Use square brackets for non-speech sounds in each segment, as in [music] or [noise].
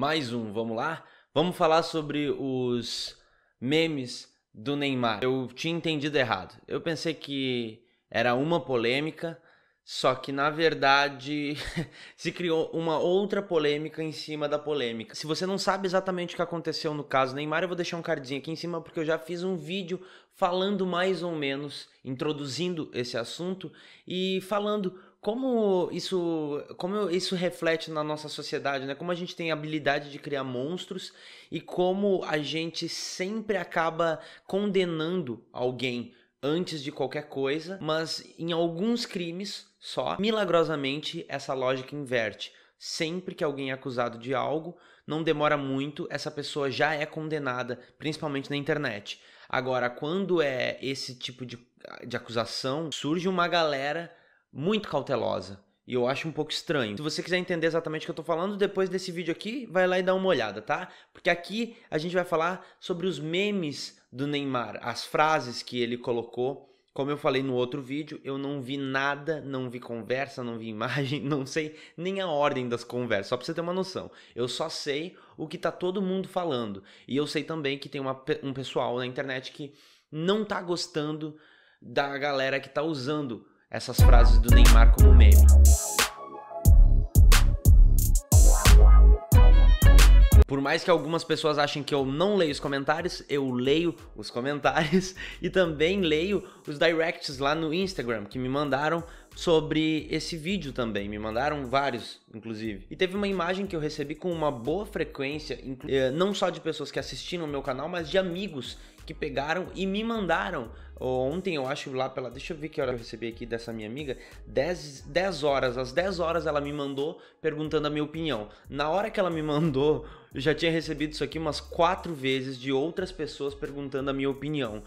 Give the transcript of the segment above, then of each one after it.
mais um, vamos lá? Vamos falar sobre os memes do Neymar. Eu tinha entendido errado. Eu pensei que era uma polêmica só que, na verdade, [laughs] se criou uma outra polêmica em cima da polêmica. Se você não sabe exatamente o que aconteceu no caso Neymar, eu vou deixar um cardzinho aqui em cima porque eu já fiz um vídeo falando mais ou menos, introduzindo esse assunto e falando como isso, como isso reflete na nossa sociedade, né? Como a gente tem a habilidade de criar monstros e como a gente sempre acaba condenando alguém antes de qualquer coisa, mas em alguns crimes só milagrosamente essa lógica inverte. Sempre que alguém é acusado de algo, não demora muito, essa pessoa já é condenada, principalmente na internet. Agora, quando é esse tipo de, de acusação, surge uma galera muito cautelosa. E eu acho um pouco estranho. Se você quiser entender exatamente o que eu tô falando, depois desse vídeo aqui, vai lá e dá uma olhada, tá? Porque aqui a gente vai falar sobre os memes do Neymar, as frases que ele colocou como eu falei no outro vídeo, eu não vi nada, não vi conversa, não vi [laughs] imagem, não sei nem a ordem das conversas, só para você ter uma noção. Eu só sei o que tá todo mundo falando. E eu sei também que tem uma, um pessoal na internet que não tá gostando da galera que tá usando essas frases do Neymar como meme. Por mais que algumas pessoas achem que eu não leio os comentários, eu leio os comentários [laughs] e também leio os directs lá no Instagram que me mandaram sobre esse vídeo também. Me mandaram vários, inclusive. E teve uma imagem que eu recebi com uma boa frequência, eh, não só de pessoas que assistiram o meu canal, mas de amigos que pegaram e me mandaram. Ontem eu acho lá pela. Deixa eu ver que hora eu recebi aqui dessa minha amiga. 10, 10 horas. Às 10 horas ela me mandou perguntando a minha opinião. Na hora que ela me [laughs] mandou eu já tinha recebido isso aqui umas quatro vezes de outras pessoas perguntando a minha opinião. Uh,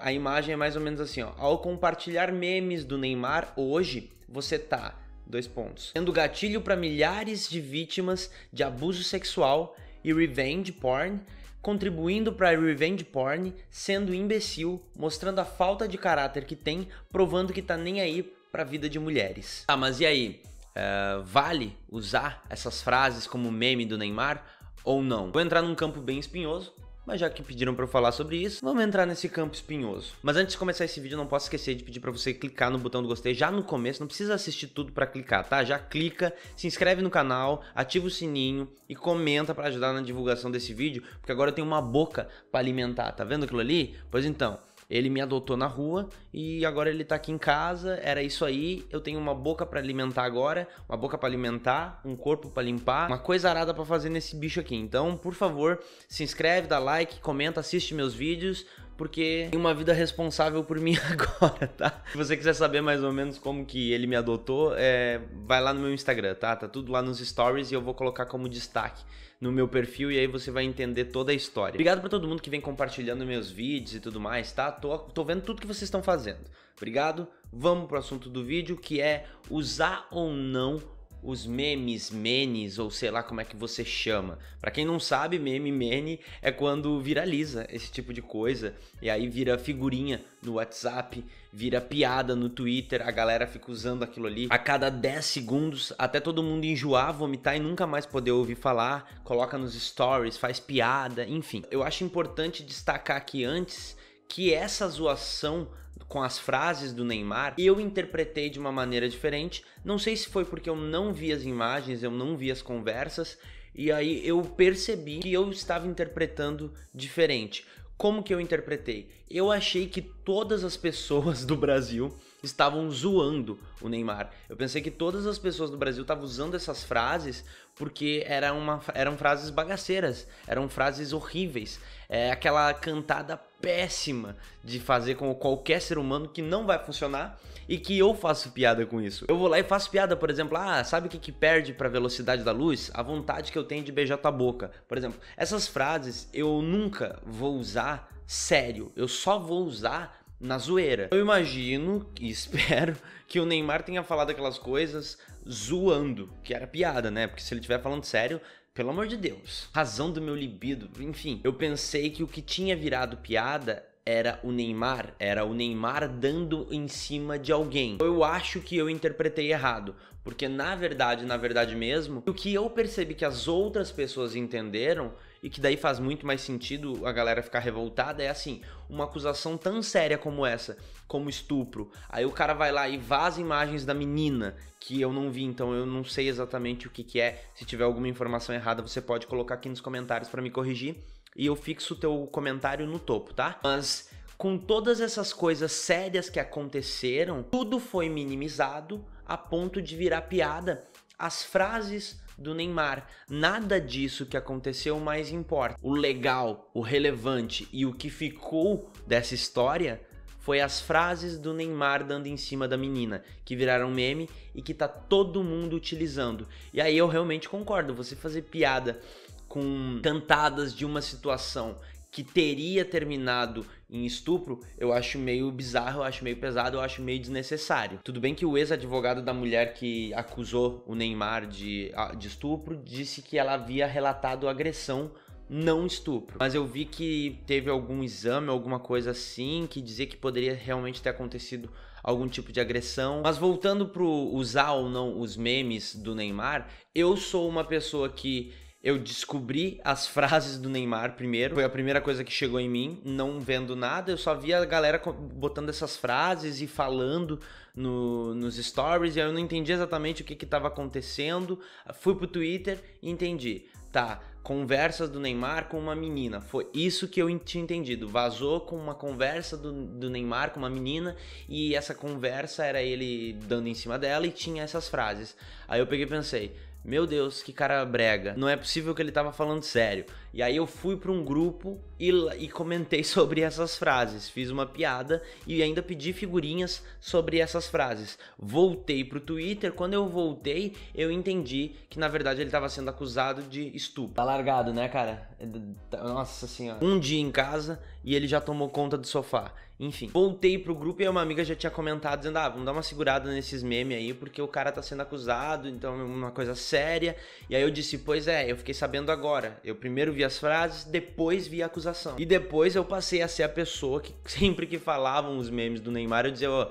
a imagem é mais ou menos assim, ó. Ao compartilhar memes do Neymar hoje, você tá dois pontos. Sendo gatilho para milhares de vítimas de abuso sexual e revenge porn, contribuindo para revenge porn, sendo imbecil, mostrando a falta de caráter que tem, provando que tá nem aí para a vida de mulheres. Ah, mas e aí? Uh, vale usar essas frases como meme do Neymar? ou não. Vou entrar num campo bem espinhoso, mas já que pediram para eu falar sobre isso, vamos entrar nesse campo espinhoso. Mas antes de começar esse vídeo, não posso esquecer de pedir para você clicar no botão do gostei já no começo, não precisa assistir tudo para clicar, tá? Já clica, se inscreve no canal, ativa o sininho e comenta para ajudar na divulgação desse vídeo, porque agora eu tenho uma boca para alimentar, tá vendo aquilo ali? Pois então, ele me adotou na rua e agora ele tá aqui em casa. Era isso aí. Eu tenho uma boca para alimentar agora, uma boca para alimentar, um corpo para limpar, uma coisa arada para fazer nesse bicho aqui. Então, por favor, se inscreve, dá like, comenta, assiste meus vídeos porque tem uma vida responsável por mim [laughs] agora, tá? Se você quiser saber mais ou menos como que ele me adotou, é, vai lá no meu Instagram, tá? Tá tudo lá nos stories e eu vou colocar como destaque no meu perfil e aí você vai entender toda a história. Obrigado para todo mundo que vem compartilhando meus vídeos e tudo mais, tá? Tô, tô vendo tudo que vocês estão fazendo. Obrigado. Vamos pro assunto do vídeo, que é usar ou não os memes, menes, ou sei lá como é que você chama. Para quem não sabe, meme, mene é quando viraliza esse tipo de coisa e aí vira figurinha no WhatsApp, vira piada no Twitter, a galera fica usando aquilo ali a cada 10 segundos até todo mundo enjoar, vomitar e nunca mais poder ouvir falar, coloca nos stories, faz piada, enfim. Eu acho importante destacar aqui antes que essa zoação com as frases do Neymar, eu interpretei de uma maneira diferente. Não sei se foi porque eu não vi as imagens, eu não vi as conversas, e aí eu percebi que eu estava interpretando diferente. Como que eu interpretei? Eu achei que todas as pessoas do Brasil estavam zoando o Neymar. Eu pensei que todas as pessoas do Brasil estavam usando essas frases porque era uma, eram frases bagaceiras, eram frases horríveis. É aquela cantada péssima de fazer com qualquer ser humano que não vai funcionar e que eu faço piada com isso. Eu vou lá e faço piada, por exemplo, ah, sabe o que, que perde a velocidade da luz? A vontade que eu tenho de beijar tua boca. Por exemplo, essas frases eu nunca vou usar sério, eu só vou usar na zoeira. Eu imagino e [laughs] espero que o Neymar tenha falado aquelas coisas zoando, que era piada, né? Porque se ele estiver falando sério, pelo amor de Deus, razão do meu libido, enfim, eu pensei que o que tinha virado piada era o Neymar, era o Neymar dando em cima de alguém. Eu acho que eu interpretei errado, porque na verdade, na verdade mesmo, o que eu percebi que as outras pessoas entenderam e que daí faz muito mais sentido a galera ficar revoltada é assim, uma acusação tão séria como essa, como estupro. Aí o cara vai lá e vaza imagens da menina que eu não vi, então eu não sei exatamente o que, que é. Se tiver alguma informação errada, você pode colocar aqui nos comentários para me corrigir e eu fixo o teu comentário no topo, tá? Mas com todas essas coisas sérias que aconteceram, tudo foi minimizado a ponto de virar piada. As frases do Neymar. Nada disso que aconteceu mais importa. O legal, o relevante e o que ficou dessa história foi as frases do Neymar dando em cima da menina, que viraram meme e que tá todo mundo utilizando. E aí eu realmente concordo, você fazer piada com cantadas de uma situação que teria terminado em estupro, eu acho meio bizarro, eu acho meio pesado, eu acho meio desnecessário. Tudo bem que o ex-advogado da mulher que acusou o Neymar de, de estupro disse que ela havia relatado agressão não estupro. Mas eu vi que teve algum exame, alguma coisa assim, que dizia que poderia realmente ter acontecido algum tipo de agressão. Mas voltando pro usar ou não os memes do Neymar, eu sou uma pessoa que eu descobri as frases do Neymar primeiro. Foi a primeira coisa que chegou em mim, não vendo nada. Eu só via a galera botando essas frases e falando no, nos stories. E aí eu não entendi exatamente o que estava acontecendo. Fui pro Twitter e entendi. Tá, conversas do Neymar com uma menina. Foi isso que eu tinha entendido. Vazou com uma conversa do, do Neymar com uma menina e essa conversa era ele dando em cima dela e tinha essas frases. Aí eu peguei e pensei meu Deus, que cara brega. Não é possível que ele tava falando sério. E aí eu fui para um grupo e, e, comentei [laughs] sobre essas frases, fiz uma piada e ainda pedi figurinhas sobre essas frases. Voltei pro Twitter, quando eu voltei, eu entendi que na verdade ele estava sendo acusado de estupro. Tá largado, né, cara? É tá, nossa senhora. Um dia em casa e ele já tomou conta do sofá. Enfim, voltei pro grupo e uma amiga já tinha comentado dizendo: "Ah, vamos dar uma segurada nesses memes aí, porque o cara tá sendo acusado, então é uma coisa séria". E aí eu disse: "Pois é, eu fiquei sabendo agora. Eu primeiro vi vi as frases, depois vi a acusação. E depois eu passei a ser a pessoa que sempre que falavam os memes do Neymar, eu dizia, ó,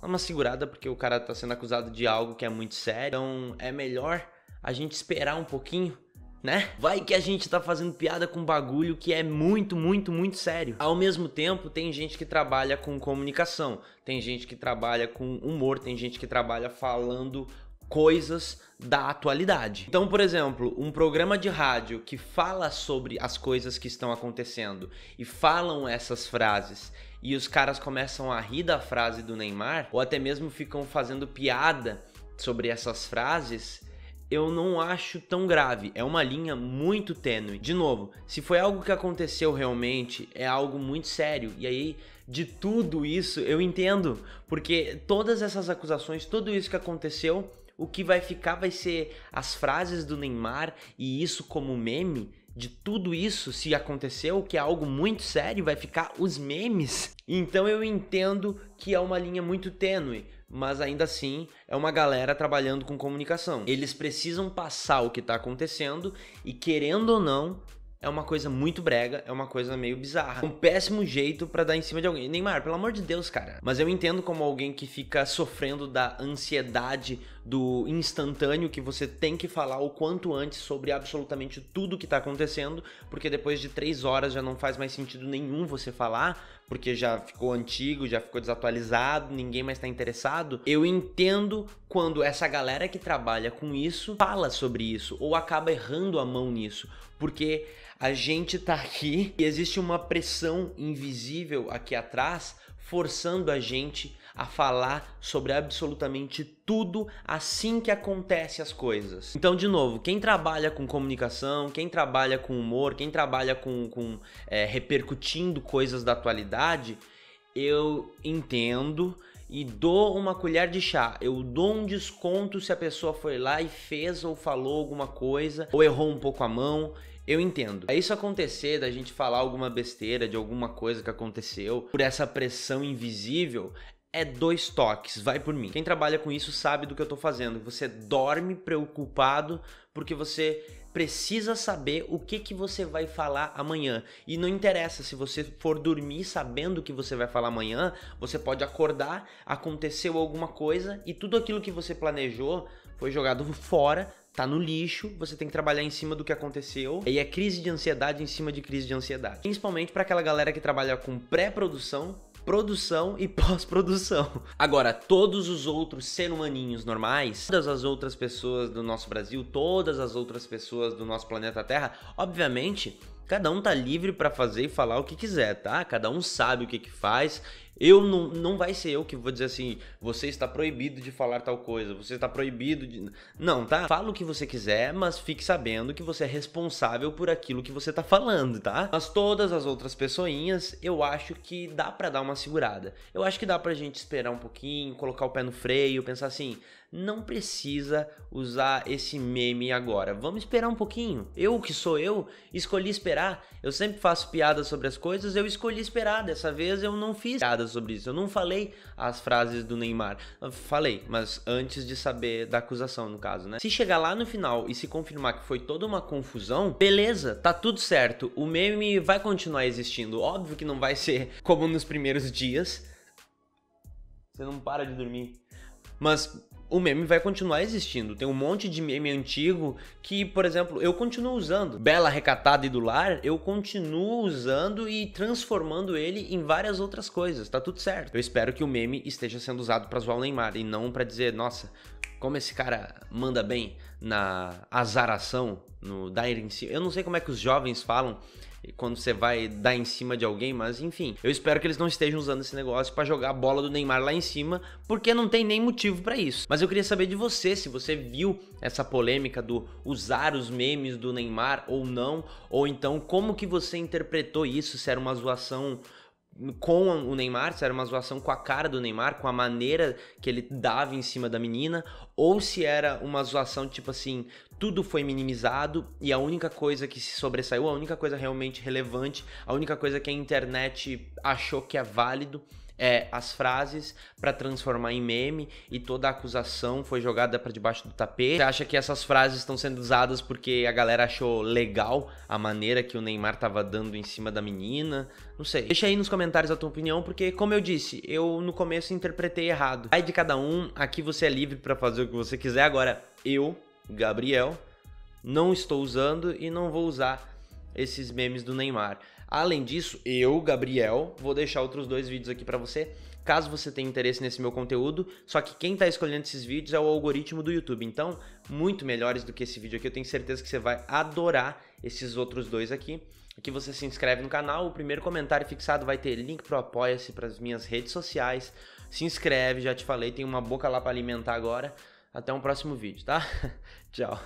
oh, uma segurada porque o cara tá sendo acusado de algo que é muito sério. Então é melhor a gente esperar um pouquinho né? Vai que a gente tá fazendo piada com um bagulho que é muito, muito, muito sério. Ao mesmo tempo, tem gente que trabalha com comunicação, tem gente que trabalha com humor, tem gente que trabalha falando coisas da atualidade. Então, por exemplo, um programa de rádio que fala sobre as coisas que estão acontecendo e falam essas frases e os caras começam a rir da frase do Neymar ou até mesmo ficam fazendo piada sobre essas frases, eu não acho tão grave. É uma linha muito tênue. De novo, se foi algo que aconteceu realmente, é algo muito sério. E aí, de tudo isso, eu entendo, porque todas essas acusações, tudo isso que aconteceu, o que vai ficar vai ser as frases do Neymar e isso como meme de tudo isso, se aconteceu, que é algo muito sério, vai ficar os memes. Então eu entendo que é uma linha muito tênue, mas ainda assim é uma galera trabalhando com comunicação. Eles precisam passar o que está acontecendo e, querendo ou não, é uma coisa muito brega, é uma coisa meio bizarra. Um péssimo jeito para dar em cima de alguém. Neymar, pelo amor de Deus, cara. Mas eu entendo como alguém que fica sofrendo da ansiedade do instantâneo que você tem que falar o quanto antes sobre absolutamente tudo que tá acontecendo, porque depois de três horas já não faz mais sentido nenhum você falar, porque já ficou antigo, já ficou desatualizado, ninguém mais tá interessado. Eu entendo quando essa galera que trabalha com isso fala sobre isso ou acaba errando a mão nisso, porque a gente tá aqui e existe uma pressão invisível aqui atrás forçando a gente a falar sobre absolutamente tudo assim que acontece as coisas. Então, de novo, quem trabalha com comunicação, quem trabalha com humor, quem trabalha com, com é, repercutindo coisas da atualidade, eu entendo e dou uma colher de chá. Eu dou um desconto se a pessoa foi lá e fez ou falou alguma coisa ou errou um pouco a mão. Eu entendo. É isso acontecer da gente falar alguma besteira de alguma coisa que aconteceu por essa pressão invisível, é dois toques, vai por mim. Quem trabalha com isso sabe do que eu tô fazendo. Você dorme preocupado porque você precisa saber o que, que você vai falar amanhã. E não interessa se você for dormir sabendo o que você vai falar amanhã, você pode acordar, aconteceu alguma coisa e tudo aquilo que você planejou foi jogado [laughs] fora tá no lixo, você tem que trabalhar em cima do que aconteceu. E é crise de ansiedade em cima de crise de ansiedade. Principalmente para aquela galera que trabalha com pré-produção produção e [laughs] pós-produção. Agora, todos os outros ser humaninhos normais, todas as outras pessoas do nosso Brasil, todas as outras pessoas do nosso planeta Terra, obviamente Cada um tá livre para fazer e falar o que quiser, tá? Cada um sabe o que que faz. Eu não, não vai ser eu que vou dizer assim, você está proibido de falar tal coisa, você está proibido de. Não, tá? Fala o que você quiser, mas fique sabendo que você é responsável por aquilo que você tá falando, tá? Mas todas as outras pessoinhas, eu acho que dá para dar uma segurada. Eu acho que dá pra gente esperar um pouquinho, colocar o pé no freio, pensar assim, não precisa usar esse meme agora. Vamos esperar um pouquinho. Eu, que sou eu, escolhi esperar. Eu sempre faço piadas sobre as coisas, eu escolhi esperar. Dessa vez eu não fiz piada sobre isso. Eu não falei as frases do Neymar. falei, mas antes de saber da acusação, no caso, né? Se chegar lá no final e se confirmar que foi toda uma confusão, beleza, tá tudo certo. O meme vai continuar existindo. Óbvio que não vai ser como nos primeiros dias. Você não para de dormir. Mas o meme vai continuar existindo. Tem um monte de meme antigo que, por exemplo, eu continuo usando. Bela, recatada e do lar, eu continuo usando e transformando ele em várias outras coisas. Tá tudo certo. Eu espero que o meme esteja sendo usado para zoar o Neymar e não para dizer, nossa, como esse cara manda bem na azaração no dar em cima. Eu não sei como é que os jovens falam quando você vai dar em cima de alguém, mas enfim, eu espero que eles não estejam usando esse negócio para jogar a bola do Neymar lá em cima, porque não tem nem motivo para isso. Mas eu queria saber de você se você viu essa polêmica do usar os memes do Neymar ou não, ou então como que você interpretou isso, se era uma zoação com o Neymar, se era uma zoação com a cara do Neymar, com a maneira que ele dava em cima da menina, ou se era uma zoação tipo assim, tudo foi minimizado e a única coisa que se sobressaiu, a única coisa realmente relevante, a única coisa que a internet achou que é válido é, as frases para transformar em meme e toda a acusação foi jogada para debaixo do tapete. Você acha que essas frases estão sendo usadas porque a galera achou legal a maneira que o Neymar tava dando em cima da menina? Não sei. Deixa aí nos comentários a tua opinião, porque como eu disse, eu no começo interpretei errado. Aí de cada um, aqui você é livre para fazer o que você quiser. Agora, eu, Gabriel, não estou usando e não vou usar esses memes do Neymar. Além disso, eu, Gabriel, vou deixar outros dois vídeos aqui para você, caso você tenha interesse nesse meu conteúdo. Só que quem está escolhendo esses vídeos é o algoritmo do YouTube. Então, muito melhores do que esse vídeo aqui. Eu tenho certeza que você vai adorar esses outros dois aqui. Aqui você se inscreve no canal, o primeiro comentário fixado vai ter link pro Apoia-se, para as minhas redes sociais. Se inscreve, já te falei, tem uma boca lá para alimentar agora. Até um próximo vídeo, tá? [laughs] Tchau.